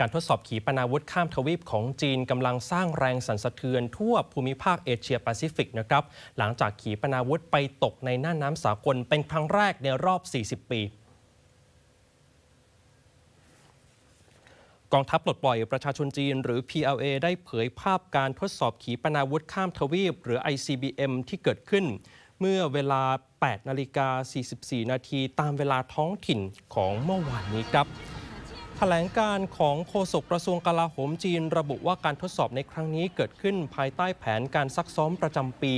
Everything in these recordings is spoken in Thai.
การทดสอบขีปนาวุธข้ามทวีปของจีนกำลังสร้างแรงสั่นสะเทือนทั่วภูมิภาคเอเชียแปซิฟิกนะครับ หลังจากขีปนาวุธไปตกในน่านน้ำสากลเป็นครั้งแรกในรอบ 40 ปี กองทัพปลดปล่อยประชาชนจีนหรือ PLA ได้เผยภาพการทดสอบขีปนาวุธข้ามทวีป หรือ ICBM ที่เกิดขึ้น เมื่อเวลา 8 นาฬิกา 44 นาทีตามเวลาท้องถิ่นของเมื่อวานนี้ครับถลงการของโฆษกกระทรวงกลาโหมจีนระบุว่าการทดสอบในครั้งนี้เกิดขึ้นภายใต้แผนการซักซ้อมประจำปี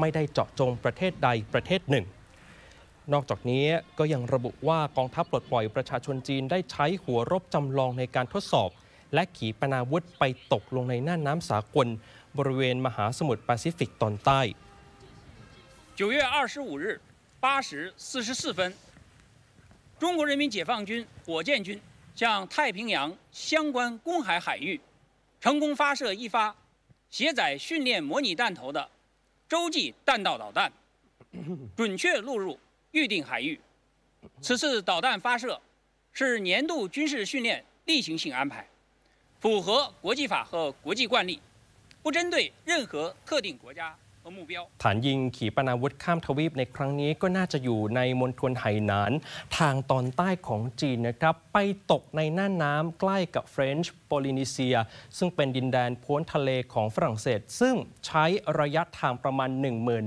ไม่ได้เจาะจงประเทศใดประเทศหนึ่ง นอกจากนี้ก็ยังระบุว่ากองทัพปลดปล่อย ประชาชนจีนได้ใช้หัวรบจำลองในการทดสอบ และขีปนาวุธไปตกลงในน่านน้ำสากล บริเวณมหาสมุทรแปซิฟิกตอนใต้9月25日8时44分中国人民解放军火箭军向太平洋相关公海海域成功发射一发携载训练模拟弹头的洲际弹道导弹，准确落入预定海域。此次导弹发射是年度军事训练例行性安排，符合国际法和国际惯例，不针对任何特定国家。ฐานยิงขีปนาวุธข้ามทวีปในครั้งนี้ก็น่าจะอยู่ในมณฑลไหหนาน ทางตอนใต้ของจีนนะครับไปตกในน่านน้ำใกล้กับเฟรนช์โพลินีเซียซึ่งเป็นดินแดนพ้นทะเลของฝรั่งเศส ซึ่งใช้ระยะทางประมาณ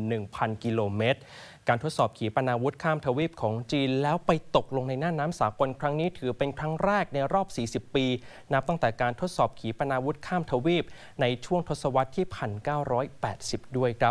11,000 กิโลเมตร การทดสอบขีปนาวุธข้ามทวีปของจีน แล้วไปตกลงในน่านน้ำสากลครั้งนี้ถือเป็นครั้งแรกในรอบ 40 ปีนับตั้งแต่การทดสอบขีปนาวุธข้ามทวีปในช่วงทศวรรษที่1980ด้วยครับ